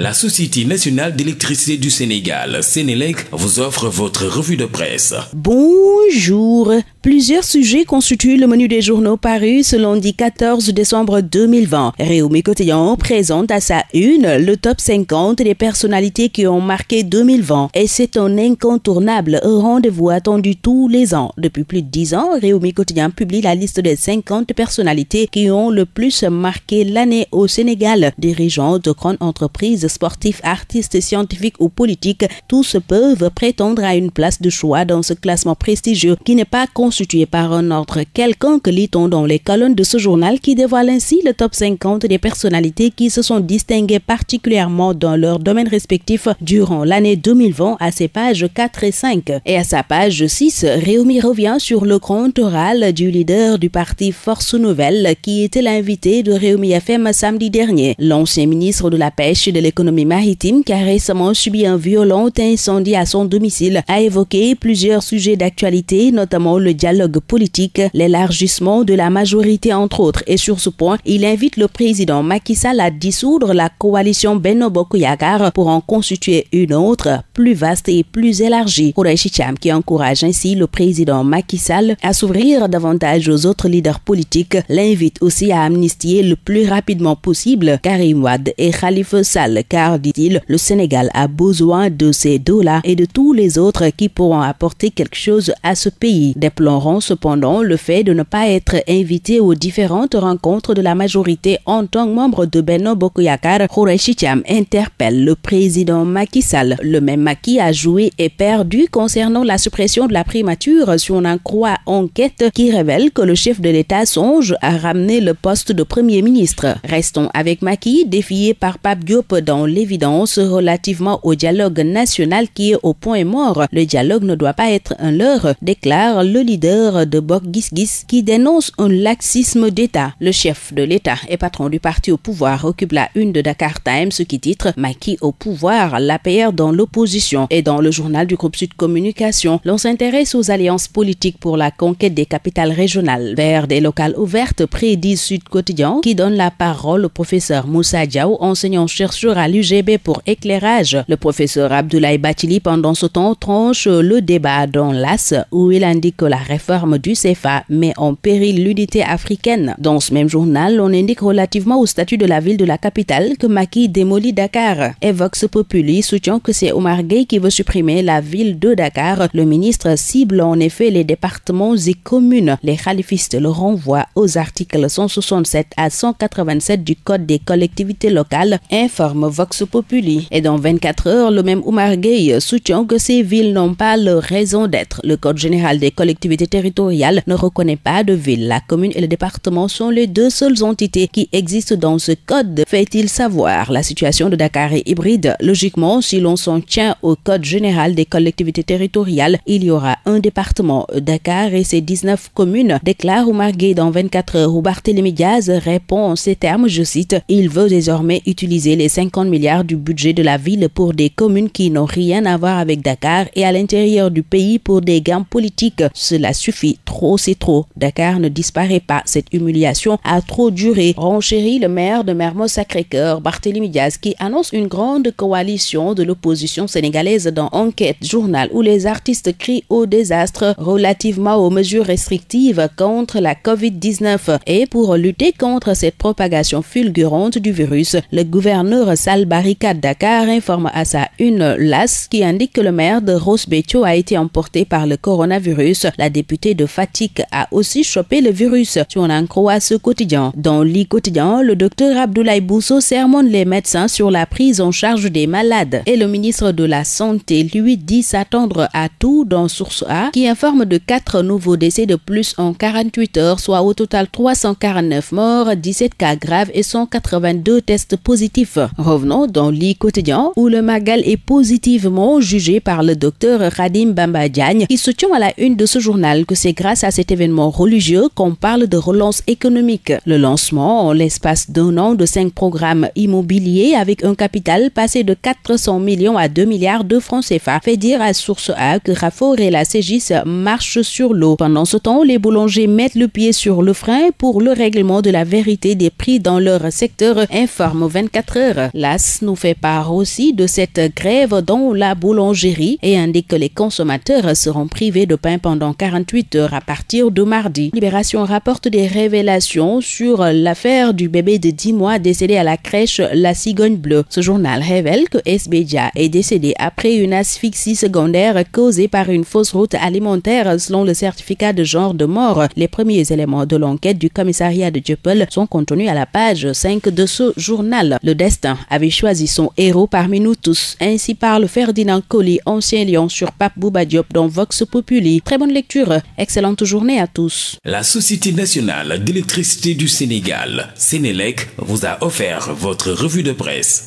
La Société nationale d'électricité du Sénégal, Sénélec, vous offre votre revue de presse. Bonjour. Plusieurs sujets constituent le menu des journaux parus ce lundi 14 décembre 2020. Réumi Cotillon présente à sa une le top 50 des personnalités qui ont marqué 2020. Et c'est un incontournable rendez-vous attendu tous les ans. Depuis plus de 10 ans, Réumi Cotillon publie la liste des 50 personnalités qui ont le plus marqué l'année au Sénégal. Dirigeants de grandes entreprises sportifs, artistes, scientifiques ou politiques, tous peuvent prétendre à une place de choix dans ce classement prestigieux qui n'est pas constitué par un ordre quelconque, lit-on dans les colonnes de ce journal qui dévoile ainsi le top 50 des personnalités qui se sont distinguées particulièrement dans leur domaine respectif durant l'année 2020 à ses pages 4 et 5. Et à sa page 6, Réumi revient sur le compte oral du leader du parti Force Nouvelle qui était l'invité de Réumi FM samedi dernier. L'ancien ministre de la Pêche et de l'économie l'économie maritime qui a récemment subi un violent incendie à son domicile, a évoqué plusieurs sujets d'actualité, notamment le dialogue politique, l'élargissement de la majorité entre autres. Et sur ce point, il invite le président Macky Sall à dissoudre la coalition Benobo pour en constituer une autre, plus vaste et plus élargie. Kouraïchi qui encourage ainsi le président Macky Sall à s'ouvrir davantage aux autres leaders politiques, l'invite aussi à amnistier le plus rapidement possible Karim Wad et Khalifa Sall car, dit-il, le Sénégal a besoin de ces dollars et de tous les autres qui pourront apporter quelque chose à ce pays. Déplorons cependant le fait de ne pas être invité aux différentes rencontres de la majorité en tant que membre de Beno Bokoyakar. Chicham interpelle le président Macky Sall. Le même Macky a joué et perdu concernant la suppression de la primature si on en enquête qui révèle que le chef de l'État songe à ramener le poste de premier ministre. Restons avec Macky, défié par Pape Diop dans l'évidence relativement au dialogue national qui est au point mort. Le dialogue ne doit pas être un leurre, déclare le leader de Gisgis, qui dénonce un laxisme d'État. Le chef de l'État et patron du parti au pouvoir occupe la une de Dakar Times qui titre Maquis au pouvoir, l'APR dans l'opposition. Et dans le journal du groupe Sud Communication, l'on s'intéresse aux alliances politiques pour la conquête des capitales régionales. Vers des locales ouvertes, prédit Sud Quotidien qui donne la parole au professeur Moussa Diaw, enseignant-chercheur à l'UGB pour éclairage. Le professeur Abdoulaye Batili, pendant ce temps, tranche le débat dans l'AS où il indique que la réforme du CFA met en péril l'unité africaine. Dans ce même journal, on indique relativement au statut de la ville de la capitale que Maki démolit Dakar. Evox Populi soutient que c'est Omar Gay qui veut supprimer la ville de Dakar. Le ministre cible en effet les départements et communes. Les khalifistes le renvoient aux articles 167 à 187 du Code des collectivités locales, informe Vox Populi. Et dans 24 heures, le même Oumar Gueye soutient que ces villes n'ont pas leur raison d'être. Le Code général des collectivités territoriales ne reconnaît pas de ville. La commune et le département sont les deux seules entités qui existent dans ce code, fait-il savoir. La situation de Dakar est hybride. Logiquement, si l'on s'en tient au Code général des collectivités territoriales, il y aura un département. Dakar et ses 19 communes, déclare Oumar Gueye dans 24 heures où répond en ces termes, je cite, il veut désormais utiliser les 50 milliards du budget de la ville pour des communes qui n'ont rien à voir avec Dakar et à l'intérieur du pays pour des gains politiques. Cela suffit, trop c'est trop. Dakar ne disparaît pas, cette humiliation a trop duré. Renchérit le maire de Mermoz Sacré-Cœur, Barthélémy Diaz, qui annonce une grande coalition de l'opposition sénégalaise dans Enquête, journal où les artistes crient au désastre relativement aux mesures restrictives contre la COVID-19. Et pour lutter contre cette propagation fulgurante du virus, le gouverneur Al barricade Dakar, informe à sa une LAS qui indique que le maire de Rosbetio a été emporté par le coronavirus. La députée de Fatik a aussi chopé le virus. Tu en croit ce quotidien. Dans l'I quotidien, le docteur Abdoulaye Bousso sermonne les médecins sur la prise en charge des malades. Et le ministre de la Santé lui dit s'attendre à tout dans Source A qui informe de 4 nouveaux décès de plus en 48 heures, soit au total 349 morts, 17 cas graves et 182 tests positifs revenons dans le quotidien où le Magal est positivement jugé par le docteur Radim Bamba Diagne qui soutient à la une de ce journal que c'est grâce à cet événement religieux qu'on parle de relance économique. Le lancement en l'espace d'un an de cinq programmes immobiliers avec un capital passé de 400 millions à 2 milliards de francs CFA fait dire à Source A que Rafor et la Cégis marchent sur l'eau. Pendant ce temps, les boulangers mettent le pied sur le frein pour le règlement de la vérité des prix dans leur secteur, informe 24 heures nous fait part aussi de cette grève dans la boulangerie et indique que les consommateurs seront privés de pain pendant 48 heures à partir de mardi. Libération rapporte des révélations sur l'affaire du bébé de 10 mois décédé à la crèche La Cigogne Bleue. Ce journal révèle que Esbedia est décédé après une asphyxie secondaire causée par une fausse route alimentaire selon le certificat de genre de mort. Les premiers éléments de l'enquête du commissariat de Diopel sont contenus à la page 5 de ce journal. Le destin avait choisi son héros parmi nous tous. Ainsi parle Ferdinand Colli, ancien lion sur Pape Bouba Diop dans Vox Populi. Très bonne lecture, excellente journée à tous. La Société nationale d'électricité du Sénégal, Sénélec, vous a offert votre revue de presse.